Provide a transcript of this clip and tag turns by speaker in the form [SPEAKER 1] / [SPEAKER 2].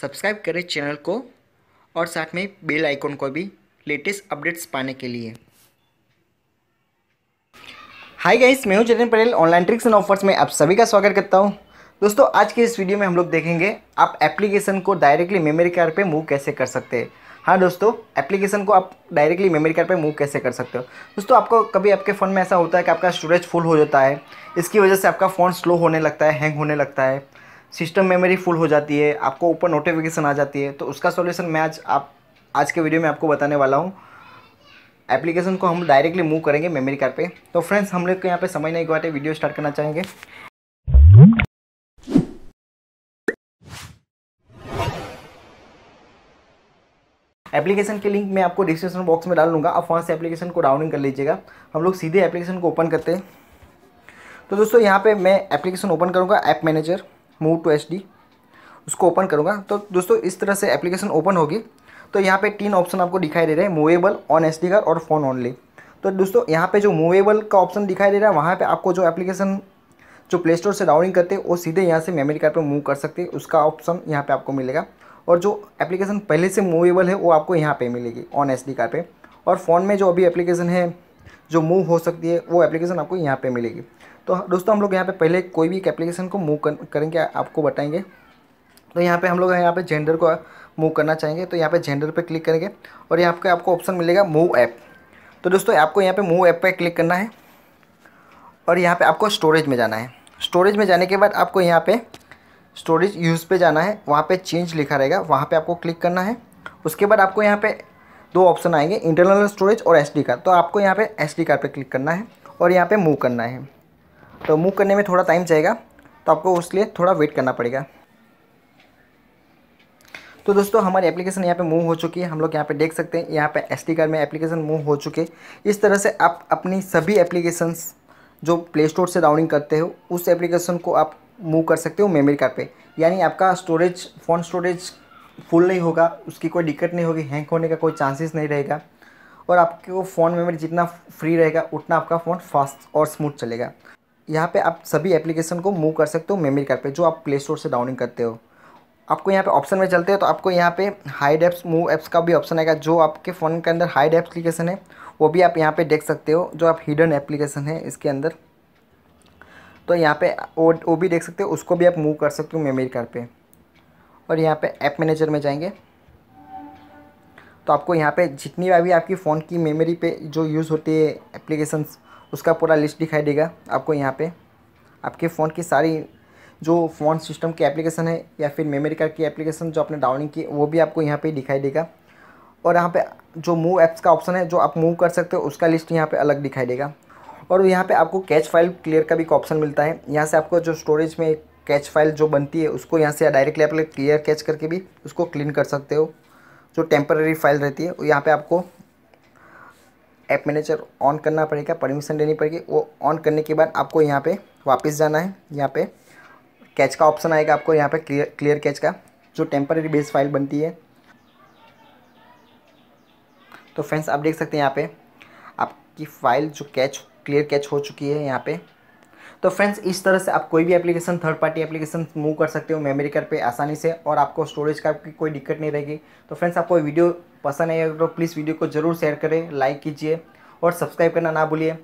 [SPEAKER 1] subscribe करें channel को और साथ में बेल आइकॉन को भी लेटेस्ट अपडेट्स पाने के लिए हाय गाइस मैं हूं Jatin Patel online tricks and offers में आप सभी का स्वागत करता हूं दोस्तों आज के इस वीडियो में हम लोग देखेंगे आप एप्लीकेशन को डायरेक्टली मेमोरी कार्ड पे मूव कैसे कर सकते हैं हाँ दोस्तों एप्लीकेशन को आप डायरेक्टली मेमोरी कार्ड पे मूव कैसे कर सकते हो दोस्तों आपको कभी आपके फ़ोन में ऐसा होता है कि आपका स्टोरेज फुल हो जाता है इसकी वजह से आपका फ़ोन स्लो होने लगता है हैंग होने लगता है सिस्टम मेमोरी फुल हो जाती है आपको ऊपर नोटिफिकेशन आ जाती है तो उसका सोल्यूशन मैं आज आप आज के वीडियो में आपको बताने वाला हूँ एप्लीकेशन को हम डायरेक्टली मूव करेंगे मेमोरी कार्ड पे तो फ्रेंड्स हम लोग को यहाँ पे समझ नहीं पाते वीडियो स्टार्ट करना चाहेंगे एप्लीकेशन की लिंक मैं आपको डिस्क्रिप्शन बॉक्स में डाल लूँगा आप वहाँ से एप्लीकेशन को डाउनलोड कर लीजिएगा हम लोग सीधे एप्लीकेशन को ओपन करते हैं तो दोस्तों यहाँ पे मैं एप्लीकेशन ओपन करूँगा ऐप मैनेजर मूव टू एच उसको ओपन करूँगा तो दोस्तों इस तरह से एप्लीकेशन ओपन होगी तो यहाँ पे तीन ऑप्शन आपको दिखाई दे रहे हैं मूवेबल ऑन एस डी और फ़ोन ऑनली तो दोस्तों यहाँ पे जो मूवेबल का ऑप्शन दिखाई दे रहा है वहाँ पे आपको जो एप्लीकेशन जो प्ले स्टोर से डाउनलोड करते हैं वो सीधे यहाँ से मेमोरी कार्ड पर मूव कर सकते हैं उसका ऑप्शन यहाँ पे आपको मिलेगा और जो एप्लीकेशन पहले से मूवेबल है वो आपको यहाँ पर मिलेगी ऑन एस कार्ड पर और फ़ोन में जो अभी एप्लीकेशन है जो मूव हो सकती है वो एप्लीकेशन आपको यहाँ पर मिलेगी तो दोस्तों हम लोग यहाँ पे पहले कोई भी एक एप्लीकेशन को मूव करेंगे आपको बताएंगे तो यहाँ पे हम लोग यहाँ पे जेंडर को मूव करना चाहेंगे तो यहाँ पे जेंडर पे क्लिक करेंगे और यहाँ पे आपको ऑप्शन मिलेगा मूव ऐप तो दोस्तों आपको यहाँ पे मूव ऐप पे क्लिक करना है और यहाँ पे आपको स्टोरेज में जाना है स्टोरेज में जाने के बाद आपको यहाँ पे स्टोरेज यूज़ पे जाना है वहाँ पे चेंज लिखा रहेगा वहाँ पे आपको क्लिक करना है उसके बाद आपको यहाँ पे दो ऑप्शन आएंगे इंटरनल स्टोरेज और एस कार्ड तो आपको यहाँ पे एस कार्ड पे क्लिक करना है और यहाँ पे मूव करना है तो मूव करने में थोड़ा टाइम जाएगा तो आपको उसके लिए थोड़ा वेट करना पड़ेगा तो दोस्तों हमारी एप्लीकेशन यहाँ पे मूव हो चुकी है हम लोग यहाँ पे देख सकते हैं यहाँ पे एस कार्ड में एप्लीकेशन मूव हो चुके इस तरह से आप अपनी सभी एप्लीकेशंस जो प्ले स्टोर से डाउनिंग करते हो उस एप्लीकेशन को आप मूव कर सकते हो मेमोरी कार्ड पे यानी आपका स्टोरेज फ़ोन स्टोरेज फुल नहीं होगा उसकी कोई दिक्कत नहीं होगी हैंग होने का कोई चांसेस नहीं रहेगा और आपके फ़ोन मेमोरी जितना फ्री रहेगा उतना आपका फ़ोन फास्ट और स्मूथ चलेगा यहाँ पे आप सभी एप्लीकेशन को मूव कर सकते हो मेमरी कार्ड पे जो आप प्ले स्टोर से डाउनलोड करते हो आपको यहाँ पे ऑप्शन में चलते हो तो आपको यहाँ पे हाइड डेप्स मूव एप्स का भी ऑप्शन आएगा जो आपके फ़ोन के अंदर हाइड एप्लीकेशन है वो भी आप यहाँ पे देख सकते हो जो आप हिडन एप्लीकेशन है इसके अंदर तो यहाँ पे वो वो भी देख सकते हो उसको भी आप मूव कर सकते हो मेमोरी कार्ड पे और यहाँ पे ऐप मैनेजर में जाएंगे तो आपको यहाँ पे जितनी भी आपकी फ़ोन की मेमोरी पे जो यूज़ होती है एप्लीकेशंस उसका पूरा लिस्ट दिखाई देगा आपको यहाँ पे आपके फ़ोन की सारी जो फ़ोन सिस्टम की एप्लीकेशन है या फिर मेमोरी कार्ड की एप्लीकेशन जो आपने डाउनलिंग की वो भी आपको यहाँ पे दिखाई देगा और यहाँ पे जो मूव ऐप्स का ऑप्शन है जो आप मूव कर सकते हो उसका लिस्ट यहाँ पे अलग दिखाई देगा और यहाँ पे आपको कैच फाइल क्लियर का भी ऑप्शन मिलता है यहाँ से आपको जो स्टोरेज में कैच फाइल जो बनती है उसको यहाँ से डायरेक्टली आप क्लियर कैच करके भी उसको क्लीन कर सकते हो जो टेम्पररी फाइल रहती है यहाँ पर आपको ऐप मैनेजर ऑन करना पड़ेगा परमिशन लेनी पड़ेगी वो ऑन करने के बाद आपको यहाँ पे वापस जाना है यहाँ पे कैच का ऑप्शन आएगा आपको यहाँ पे क्लियर क्लियर कैच का जो टेम्पररी बेस फाइल बनती है तो फ्रेंड्स आप देख सकते हैं यहाँ पे आपकी फ़ाइल जो कैच क्लियर कैच हो चुकी है यहाँ पे तो फ्रेंड्स इस तरह से आप कोई भी application third party application move कर सकते हो मेमोरी कार्ड पे आसानी से और आपको स्टोरेज का कोई दिक्कत नहीं रहेगी तो फ्रेंड्स आपको वीडियो पसंद आएगा तो प्लीज़ वीडियो को ज़रूर शेयर करें लाइक कीजिए और सब्सक्राइब करना ना भूलिए